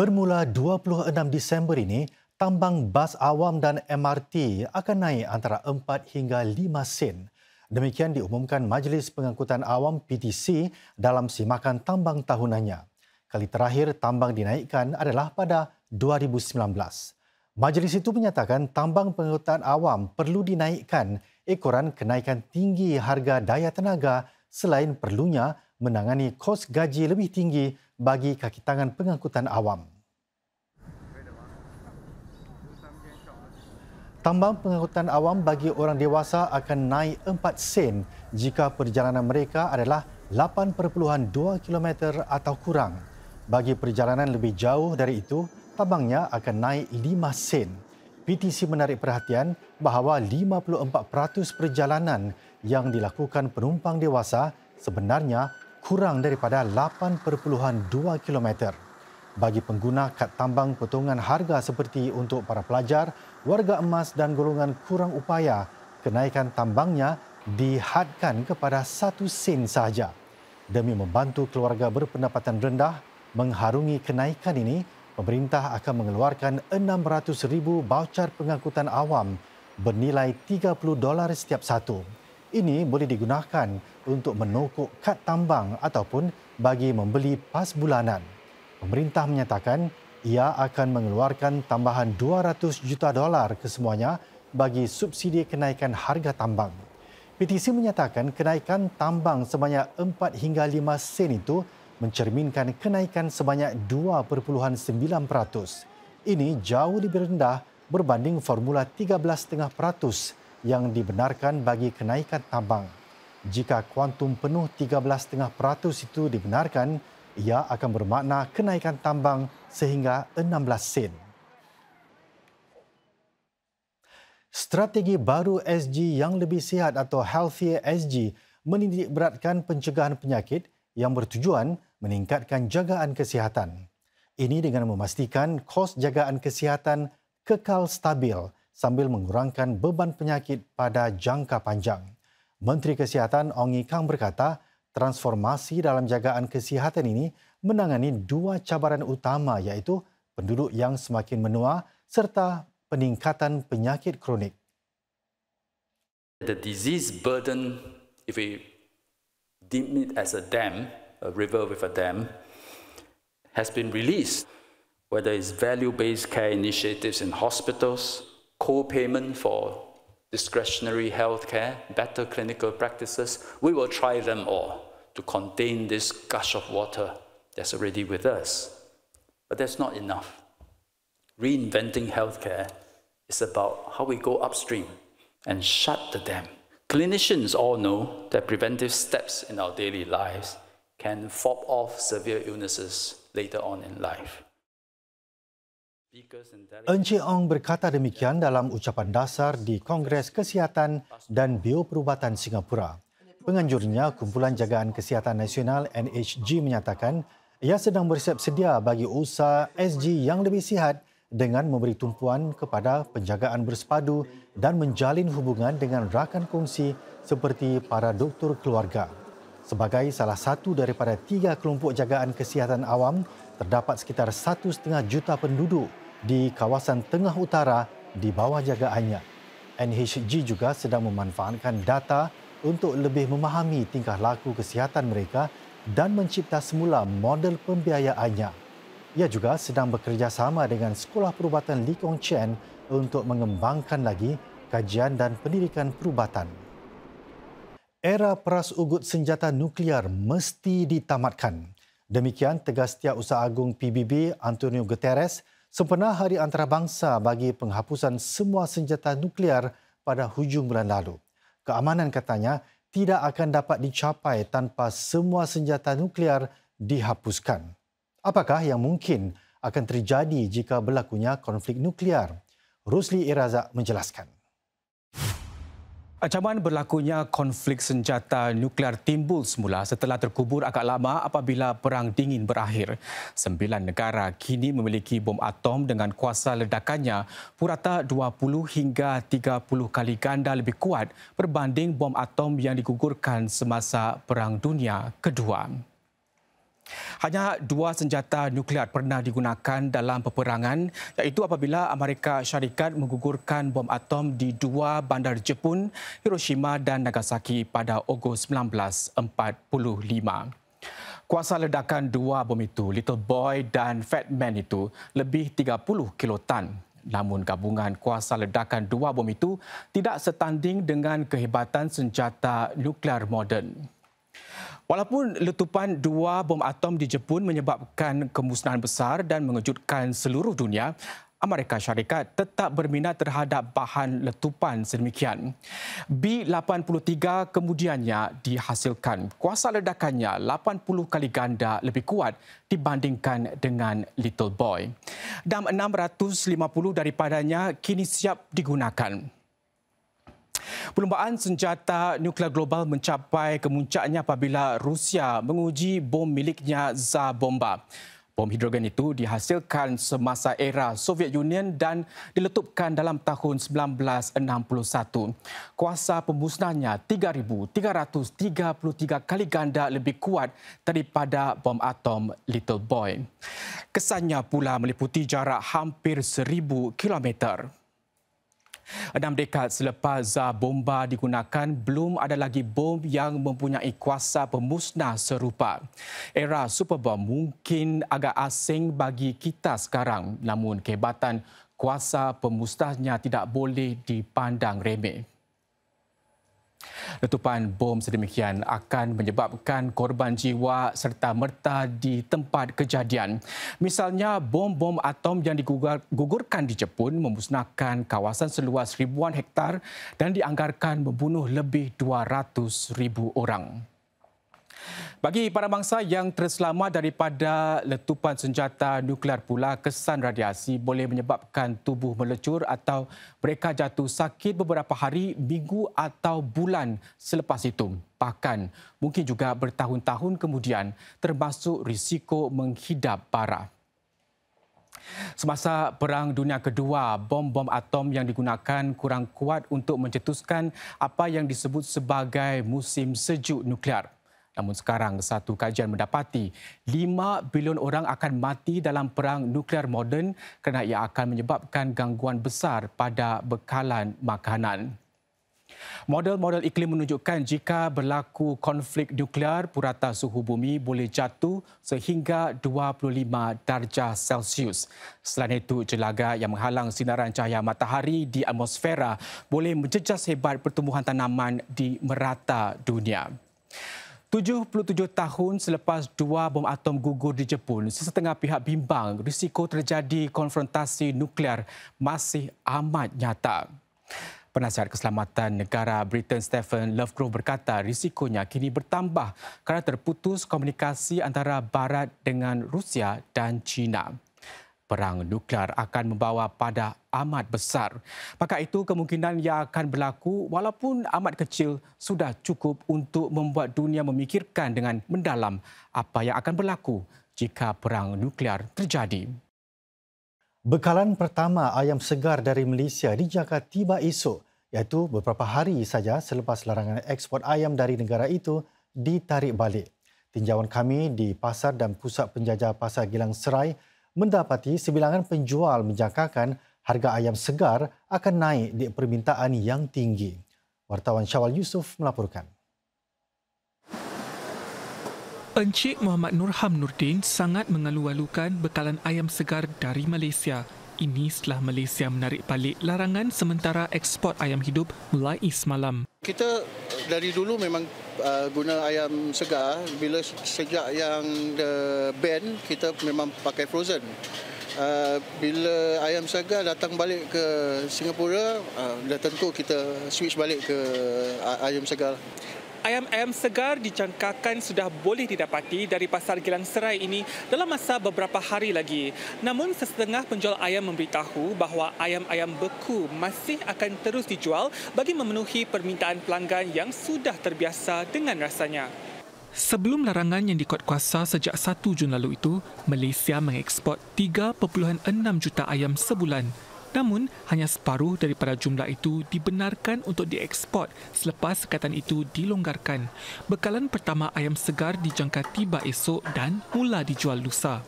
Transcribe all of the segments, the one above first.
Bermula 26 Disember ini, tambang bas awam dan MRT akan naik antara 4 hingga 5 sen. Demikian diumumkan Majlis Pengangkutan Awam PTC dalam simakan tambang tahunannya. Kali terakhir tambang dinaikkan adalah pada 2019. Majlis itu menyatakan tambang pengangkutan awam perlu dinaikkan ekoran kenaikan tinggi harga daya tenaga selain perlunya menangani kos gaji lebih tinggi bagi kakitangan pengangkutan awam. Tambang pengangkutan awam bagi orang dewasa akan naik 4 sen jika perjalanan mereka adalah 8.2 km atau kurang. Bagi perjalanan lebih jauh dari itu, tambangnya akan naik 5 sen. PTC menarik perhatian bahawa 54% perjalanan yang dilakukan penumpang dewasa sebenarnya kurang daripada 8.2 kilometer bagi pengguna kad tambang potongan harga seperti untuk para pelajar, warga emas dan golongan kurang upaya, kenaikan tambangnya dihadkan kepada satu sen sahaja. Demi membantu keluarga berpendapatan rendah mengharungi kenaikan ini, pemerintah akan mengeluarkan ribu baucar pengangkutan awam bernilai 30 dolar setiap satu. Ini boleh digunakan untuk menokok kad tambang ataupun bagi membeli pas bulanan pemerintah menyatakan ia akan mengeluarkan tambahan 200 juta dolar kesemuanya bagi subsidi kenaikan harga tambang. PTC menyatakan kenaikan tambang sebanyak 4 hingga 5 sen itu mencerminkan kenaikan sebanyak 2.9%. Ini jauh lebih rendah berbanding formula 13.5% yang dibenarkan bagi kenaikan tambang. Jika kuantum penuh 13.5% itu dibenarkan, ia akan bermakna kenaikan tambang sehingga 16 sen. Strategi baru SG yang lebih sihat atau healthier SG menindik beratkan pencegahan penyakit yang bertujuan meningkatkan jagaan kesihatan. Ini dengan memastikan kos jagaan kesihatan kekal stabil sambil mengurangkan beban penyakit pada jangka panjang. Menteri Kesihatan Ongi Kang berkata, Transformasi dalam jagaan kesihatan ini menangani dua cabaran utama iaitu penduduk yang semakin menua serta peningkatan penyakit kronik. The disease burden, if we deem it as a dam, a river with a dam, has been released. Whether it's value-based care initiatives in hospitals, co-payment for discretionary health care, better clinical practices. We will try them all to contain this gush of water that's already with us. But that's not enough. Reinventing healthcare is about how we go upstream and shut the dam. Clinicians all know that preventive steps in our daily lives can fob off severe illnesses later on in life. Encik Ong berkata demikian dalam ucapan dasar di Kongres Kesihatan dan Bioperubatan Singapura. Penganjurnya, Kumpulan Jagaan Kesihatan Nasional NHG menyatakan ia sedang bersiap sedia bagi usaha SG yang lebih sihat dengan memberi tumpuan kepada penjagaan bersepadu dan menjalin hubungan dengan rakan kongsi seperti para doktor keluarga. Sebagai salah satu daripada tiga kelompok jagaan kesihatan awam, terdapat sekitar satu setengah juta penduduk di kawasan tengah utara di bawah jagaannya. NHG juga sedang memanfaatkan data untuk lebih memahami tingkah laku kesihatan mereka dan mencipta semula model pembiayaannya. Ia juga sedang bekerjasama dengan Sekolah Perubatan Lee Kong Chen untuk mengembangkan lagi kajian dan pendidikan perubatan. Era peras ugut senjata nuklear mesti ditamatkan. Demikian tegas Tia Usaha Agung PBB Antonio Guterres sempena Hari Antarabangsa bagi penghapusan semua senjata nuklear pada hujung bulan lalu. Keamanan katanya tidak akan dapat dicapai tanpa semua senjata nuklear dihapuskan. Apakah yang mungkin akan terjadi jika berlakunya konflik nuklear? Rusli Irazak menjelaskan. Acaman berlakunya konflik senjata nuklear timbul semula setelah terkubur agak lama apabila Perang Dingin berakhir. Sembilan negara kini memiliki bom atom dengan kuasa ledakannya purata 20 hingga 30 kali ganda lebih kuat berbanding bom atom yang digugurkan semasa Perang Dunia Kedua. Hanya dua senjata nuklear pernah digunakan dalam peperangan iaitu apabila Amerika Syarikat menggugurkan bom atom di dua bandar Jepun, Hiroshima dan Nagasaki pada Ogos 1945. Kuasa ledakan dua bom itu, Little Boy dan Fat Man itu, lebih 30 kiloton. Namun gabungan kuasa ledakan dua bom itu tidak setanding dengan kehebatan senjata nuklear moden. Walaupun letupan dua bom atom di Jepun menyebabkan kemusnahan besar dan mengejutkan seluruh dunia, Amerika Syarikat tetap berminat terhadap bahan letupan sedemikian. B-83 kemudiannya dihasilkan. Kuasa ledakannya 80 kali ganda lebih kuat dibandingkan dengan Little Boy. Dan 650 daripadanya kini siap digunakan. Perlumbaan senjata nuklear global mencapai kemuncaknya apabila Rusia menguji bom miliknya za bomba. Bom hidrogen itu dihasilkan semasa era Soviet Union dan diletupkan dalam tahun 1961. Kuasa pemusnahnya 3,333 kali ganda lebih kuat daripada bom atom Little Boy. Kesannya pula meliputi jarak hampir 1,000 kilometer. Enam dekad selepas bomba digunakan, belum ada lagi bom yang mempunyai kuasa pemusnah serupa. Era superbomb mungkin agak asing bagi kita sekarang, namun kehebatan kuasa pemusnahnya tidak boleh dipandang remeh. Letupan bom sedemikian akan menyebabkan korban jiwa serta merta di tempat kejadian. Misalnya, bom-bom atom yang digugurkan di Jepun memusnahkan kawasan seluas ribuan hektar dan dianggarkan membunuh lebih 200 ribu orang. Bagi para bangsa yang terselamat daripada letupan senjata nuklear pula, kesan radiasi boleh menyebabkan tubuh melecur atau mereka jatuh sakit beberapa hari, minggu atau bulan selepas itu. Bahkan mungkin juga bertahun-tahun kemudian termasuk risiko menghidap bara. Semasa Perang Dunia Kedua, bom-bom atom yang digunakan kurang kuat untuk mencetuskan apa yang disebut sebagai musim sejuk nuklear. Namun sekarang satu kajian mendapati 5 bilion orang akan mati dalam perang nuklear moden kerana ia akan menyebabkan gangguan besar pada bekalan makanan. Model-model iklim menunjukkan jika berlaku konflik nuklear, purata suhu bumi boleh jatuh sehingga 25 darjah Celsius. Selain itu, jelaga yang menghalang sinaran cahaya matahari di atmosfera boleh menjejas hebat pertumbuhan tanaman di merata dunia. 77 tahun selepas dua bom atom gugur di Jepun, sesetengah pihak bimbang risiko terjadi konfrontasi nuklear masih amat nyata. Penasihat Keselamatan Negara Britain Stephen Lovegrove berkata risikonya kini bertambah kerana terputus komunikasi antara Barat dengan Rusia dan China perang nuklear akan membawa pada amat besar. Maka itu kemungkinan yang akan berlaku walaupun amat kecil sudah cukup untuk membuat dunia memikirkan dengan mendalam apa yang akan berlaku jika perang nuklear terjadi. Bekalan pertama ayam segar dari Malaysia dijangka tiba esok iaitu beberapa hari saja selepas larangan ekspor ayam dari negara itu ditarik balik. Tinjauan kami di pasar dan pusat penjaja pasar Gilang Serai mendapati sebilangan penjual menjangkakan harga ayam segar akan naik di permintaan yang tinggi. Wartawan Syawal Yusuf melaporkan. Encik Muhammad Nurham Nurdin sangat mengalu-alukan bekalan ayam segar dari Malaysia ini setelah Malaysia menarik balik larangan sementara ekspor ayam hidup mulai semalam. Kita eh, dari dulu memang uh, guna ayam segar bila sejak yang the eh, ban kita memang pakai frozen. Uh, bila ayam segar datang balik ke Singapura, uh, dah tentu kita switch balik ke ayam segar ayam-ayam segar dijangkakan sudah boleh didapati dari pasar Gilang Serai ini dalam masa beberapa hari lagi. Namun sesetengah penjual ayam memberitahu bahawa ayam-ayam beku masih akan terus dijual bagi memenuhi permintaan pelanggan yang sudah terbiasa dengan rasanya. Sebelum larangan yang dikuat kuasa sejak 1 Jun lalu itu, Malaysia mengeksport 3.6 juta ayam sebulan. Namun, hanya separuh daripada jumlah itu dibenarkan untuk diekspor selepas sekatan itu dilonggarkan. Bekalan pertama ayam segar dijangka tiba esok dan mula dijual lusa.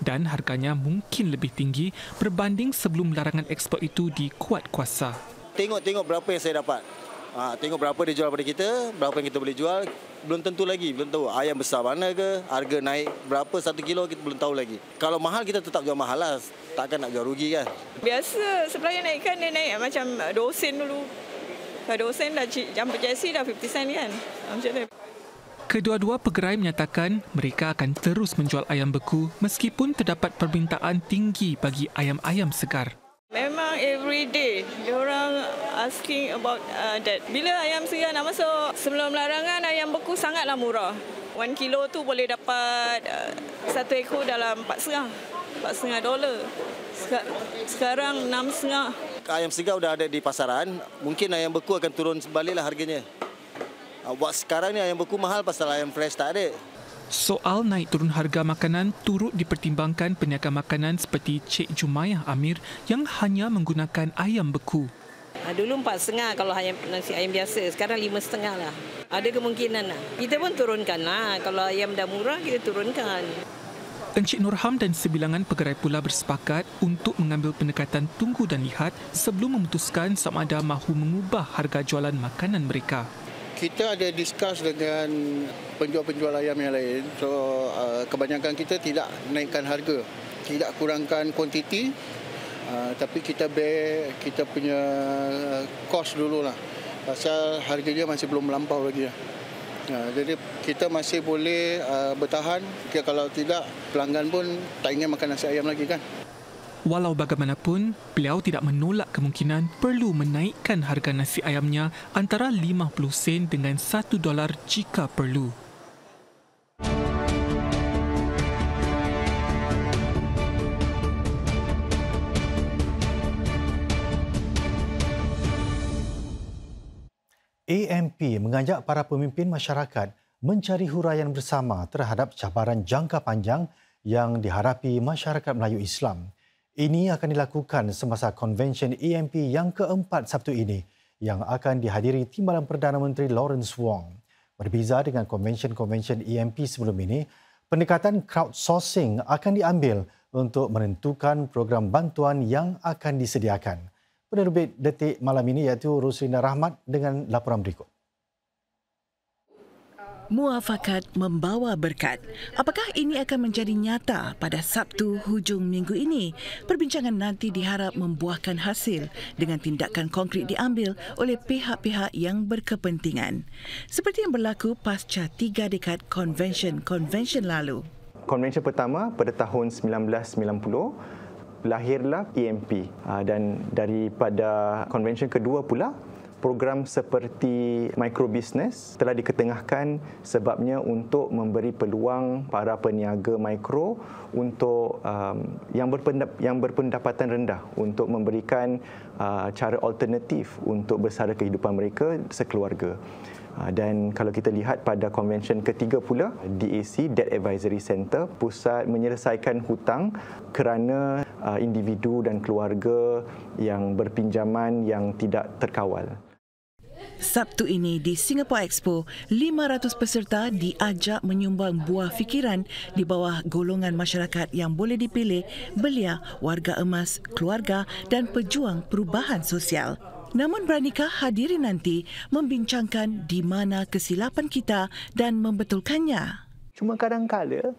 Dan harganya mungkin lebih tinggi berbanding sebelum larangan ekspor itu dikuat kuasa. Tengok-tengok berapa yang saya dapat. Ha, tengok berapa dia jual pada kita, berapa yang kita boleh jual, belum tentu lagi. Belum tahu ayam besar mana ke, harga naik berapa satu kilo, kita belum tahu lagi. Kalau mahal, kita tetap jual mahal lah. Takkan nak jual rugi kan? Biasa, supplier naikkan dia naik macam dosen sen dulu. Kalau 2 sen dah jam perjasi dah 50 sen kan? Ah, macam tu. Kedua-dua pegerai menyatakan mereka akan terus menjual ayam beku meskipun terdapat permintaan tinggi bagi ayam-ayam segar. Memang every day, orang asking about uh, that. Bila ayam segar nak masuk? Sebelum larangan ayam beku sangatlah murah. One kilo tu boleh dapat uh, satu ekor dalam empat setengah. empat setengah dolar. Sekarang enam setengah. Kan ayam segar sudah ada di pasaran. Mungkin ayam beku akan turun baliklah harganya. Uh, buat sekarang ni ayam beku mahal pasal ayam fresh tak ada. Soal naik turun harga makanan turut dipertimbangkan peniaga makanan seperti Cik Jumayah Amir yang hanya menggunakan ayam beku. Ah, dulu empat setengah kalau ayam, nasi ayam biasa. Sekarang lima setengah lah. Ah, ada kemungkinan lah. Kita pun turunkan lah. Kalau ayam dah murah, kita turunkan. Encik Nurham dan sebilangan pegerai pula bersepakat untuk mengambil pendekatan tunggu dan lihat sebelum memutuskan sama ada mahu mengubah harga jualan makanan mereka. Kita ada discuss dengan penjual-penjual ayam yang lain. So ah, kebanyakan kita tidak naikkan harga, tidak kurangkan kuantiti Ah, tapi kita bear kita punya kos ah, dulu lah. pasal harga dia masih belum melampau lagi lah. Ya, jadi kita masih boleh uh, bertahan jika kalau tidak pelanggan pun tak ingin makan nasi ayam lagi kan. Walau bagaimanapun, beliau tidak menolak kemungkinan perlu menaikkan harga nasi ayamnya antara 50 sen dengan 1 dolar jika perlu. AMP mengajak para pemimpin masyarakat mencari huraian bersama terhadap cabaran jangka panjang yang diharapi masyarakat Melayu Islam. Ini akan dilakukan semasa konvensyen AMP yang keempat Sabtu ini yang akan dihadiri Timbalan Perdana Menteri Lawrence Wong. Berbeza dengan konvensyen-konvensyen AMP sebelum ini, pendekatan crowdsourcing akan diambil untuk menentukan program bantuan yang akan disediakan penerbit detik malam ini iaitu Ruslina Rahmat dengan laporan berikut. Muafakat membawa berkat. Apakah ini akan menjadi nyata pada Sabtu hujung minggu ini? Perbincangan nanti diharap membuahkan hasil dengan tindakan konkret diambil oleh pihak-pihak yang berkepentingan. Seperti yang berlaku pasca tiga dekad konvensyen-konvensyen lalu. Konvensyen pertama pada tahun 1990 lahirlah PMP ah, dan daripada konvensyen kedua pula program seperti micro business telah diketengahkan sebabnya untuk memberi peluang para peniaga mikro untuk um, yang berpendap- yang berpendapatan rendah untuk memberikan uh, cara alternatif untuk bersara kehidupan mereka sekeluarga. Ah, dan kalau kita lihat pada konvensyen ketiga pula DAC Debt Advisory Center pusat menyelesaikan hutang kerana ah, individu dan keluarga yang berpinjaman yang tidak terkawal Sabtu ini di Singapore Expo, 500 peserta diajak menyumbang buah fikiran di bawah golongan masyarakat yang boleh dipilih belia, warga emas, keluarga dan pejuang perubahan sosial. Namun beranikah hadirin nanti membincangkan di mana kesilapan kita dan membetulkannya? Cuma kadang kadangkala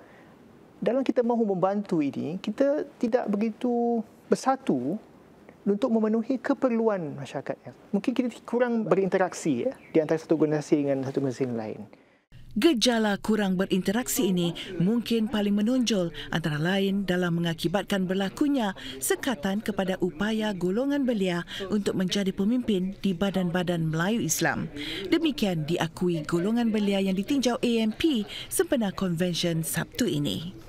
dalam kita mahu membantu ini, kita tidak begitu bersatu untuk memenuhi keperluan masyarakat. Mungkin kita kurang berinteraksi ya, di antara satu generasi dengan satu generasi lain. Gejala kurang berinteraksi ini mungkin paling menonjol antara lain dalam mengakibatkan berlakunya sekatan kepada upaya golongan belia untuk menjadi pemimpin di badan-badan Melayu Islam. Demikian diakui golongan belia yang ditinjau AMP sempena konvensyen Sabtu ini.